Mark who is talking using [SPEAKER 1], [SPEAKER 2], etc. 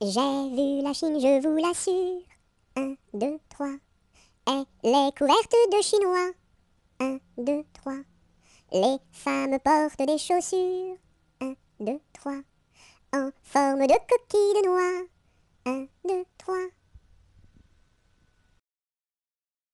[SPEAKER 1] J'ai vu la Chine, je vous l'assure. 1, 2, 3. Elle est couverte de Chinois. 1, 2, 3. Les femmes portent des chaussures. 1, 2, 3. En forme de coquille de noix.